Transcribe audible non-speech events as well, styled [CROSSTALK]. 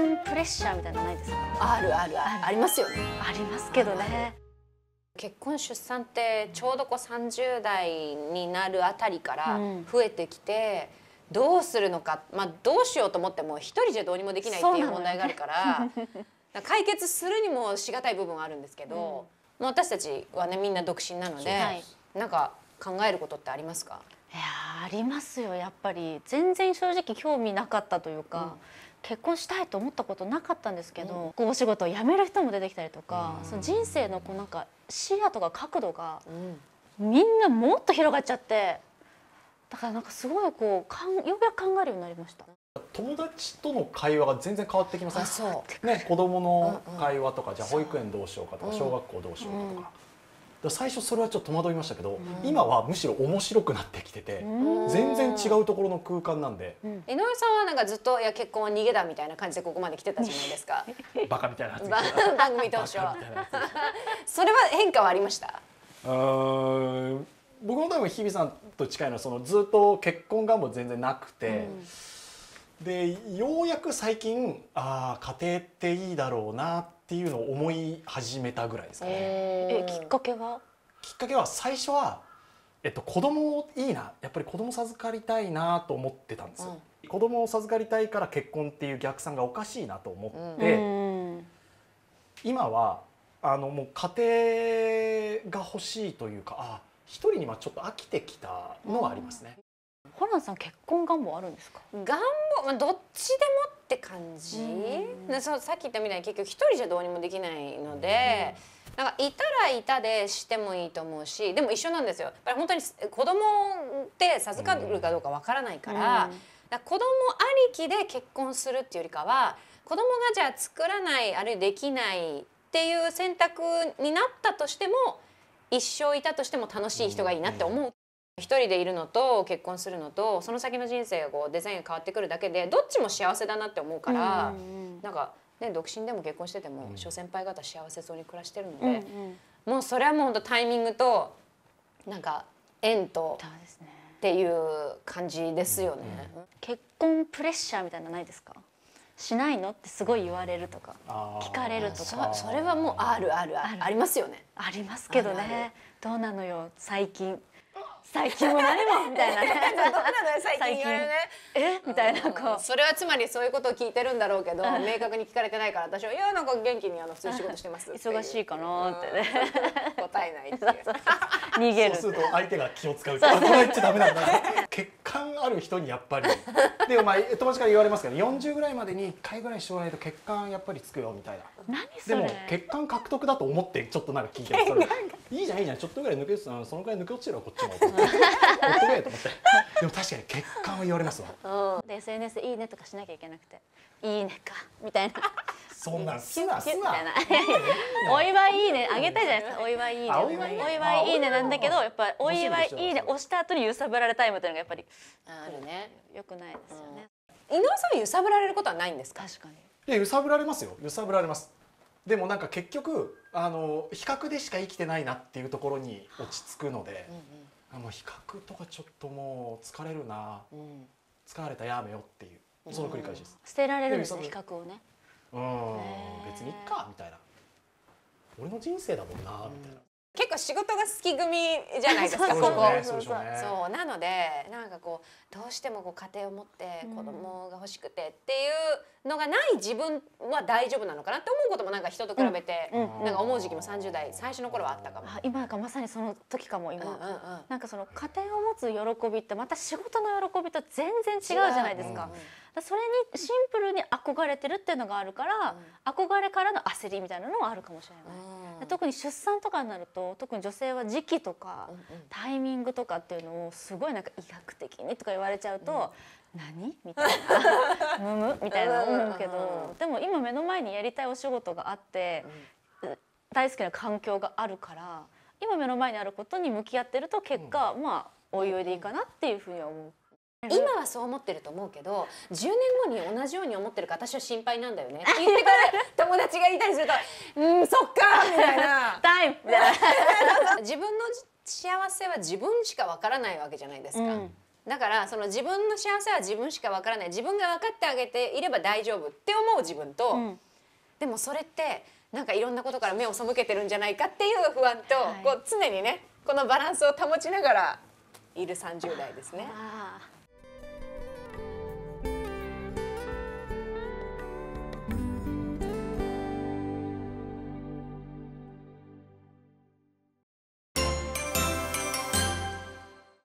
婚プレッシャーみたいなのないですかあるあるあるありますよねありますけどね結婚出産ってちょうどこう30代になるあたりから増えてきて、うん、どうするのか、まあ、どうしようと思っても一人じゃどうにもできないっていう問題があるからね、[LAUGHS] 解決するにもしがたい部分はあるんですけど、うん、もう私たちはねみんな独身なので、はい、なんか考えることってありますかいやありますよやっぱり全然正直興味なかったというか、うん結婚したいと思ったことなかったんですけど、うん、こうお仕事を辞める人も出てきたりとか、うん、その人生のこうなんか視野とか角度が、みんなもっと広がっちゃってだからなんかすごいこうかんようやく考えるようになりました。友達との会話が全然変わってきません、ね、子供の会話とか、うんうん、じゃあ保育園どうしようかとか、小学校どうしようかとか。うんうん最初それはちょっと戸惑いましたけど、うん、今はむしろ面白くなってきてて、うん、全然違うところの空間なんで、うん、井上さんはなんかずっといや結婚は逃げだみたいな感じでここまで来てたじゃないですか [LAUGHS] バカみたいな番組当初それは変化はありました僕の多分日比さんと近いのはそのずっと結婚願望全然なくて、でようやく最近ああ家庭っていいだろうなってっていうのを思い始めたぐらいですかね。えきっかけはきっかけは最初は、えっと、子供をいいなやっぱり子供授かりたいなと思ってたんですよ。うん、子供を授かりたいから結婚っていう逆算がおかしいなと思って、うん、今はあのもう家庭が欲しいというかあ一人にはちょっと飽きてきたのはありますね。うんホランさん結婚願望あるんですか願望まあ、どっちでもって感じ、うん、そさっき言ったみたいに結局一人じゃどうにもできないので、うん、なんかいたらいたでしてもいいと思うしでも一緒なんですよやっぱり本当に子供って授かるかどうかわからないから,、うん、から子供ありきで結婚するっていうよりかは子供がじゃあ作らないあるいはできないっていう選択になったとしても一生いたとしても楽しい人がいいなって思う。一人でいるのと結婚するのとその先の人生がこうデザインが変わってくるだけでどっちも幸せだなって思うから、うなんか、ね、独身でも結婚してても諸先輩方幸せそうに暮らしてるので、もうそれはもう本当タイミングとなんか縁と。っていう感じですよね、結婚プレッシャーみたいなないですかしないのってすごい言われるとか聞かれるとかそれはもうあるあるありますよねありますけどねどうなのよ最近最近も何もみたいなね [LAUGHS] 最近言われるねえみたいなこう、それはつまりそういうことを聞いてるんだろうけど、明確に聞かれてないから私はいやなんか元気にあの [LAUGHS] 普通仕事してます忙しいかなってね、答えないっていう [LAUGHS] 逃げるそうすると相手が気を使うこれ言っちゃダメなんだ欠陥ある人にやっぱりでもまあ友達から言われますけど40ぐらいまでに1回ぐらいしとかないと欠陥やっぱりつくよみたいな何それでも欠陥獲得だと思ってちょっとなんか聞いてるそれいいじゃんいいじゃんちょっとぐらい抜けそのぐらい抜け落ちろこっちもほっとけと思ってでも確かに血管は言われますわで SNS で「いいね」とかしなきゃいけなくて「いいねか」みたいな。そんなすなすな。お祝いいいねあげたじゃないですか。お祝いいいね。お祝いいいねなんだけど、やっぱお祝いいいね押した後に揺さぶられたイムというのがやっぱりあるね。よくないですよね。井上さん揺さぶられることはないんですか。確かに。いや揺さぶられますよ。揺さぶられます。でもなんか結局あの比較でしか生きてないなっていうところに落ち着くので、うんうん、もう比較とかちょっともう疲れるな、うん、疲れたやめよっていうその繰り返しです、うん、捨てられるんですね比較をねうん別にいっかみたいな俺の人生だもんなみたいな、結構仕事が好き組じゃないですか [LAUGHS] ここ、ね、そうなのでなんかこうどうしてもこう家庭を持って子供が欲しくてっていうのがない自分は大丈夫なのかなって思うこともなんか人と比べて、なんか思う時期も30代最初の頃はあったかも今かまさにその時かも今、うんうんうん、なんかその家庭を持つ喜びってまた仕事の喜びと全然違うじゃないですか。うんうんそれにシンプルに憧れてるっていうのがあるから、うん、憧れからの焦りみたいなのはあるかもしれない、うん、特に出産とかになると特に女性は時期とか、うんうん、タイミングとかっていうのをすごいなんか医学的にとか言われちゃうと、うん、何みたいな [LAUGHS] むむみたいな思うけど、でも今目の前にやりたいお仕事があって、大好きな環境があるから今目の前にあることに向き合ってると結果、まあおいおいでいいかなっていうふうには思う。今はそう思ってると思うけど10年後に同じように思ってるか私は心配なんだよねって言ってくれる [LAUGHS] 友達がいたりすると「うんそっか」みたいな。タイ [LAUGHS] 自分の幸せは自分しかわからないわけじゃないですか。うんだからその自分の幸せは自分しかわからない自分が分かってあげていれば大丈夫って思う自分と、うん、でもそれってなんかいろんなことから目を背けてるんじゃないかっていう不安と、はい、こう常にねこのバランスを保ちながらいる30代ですね。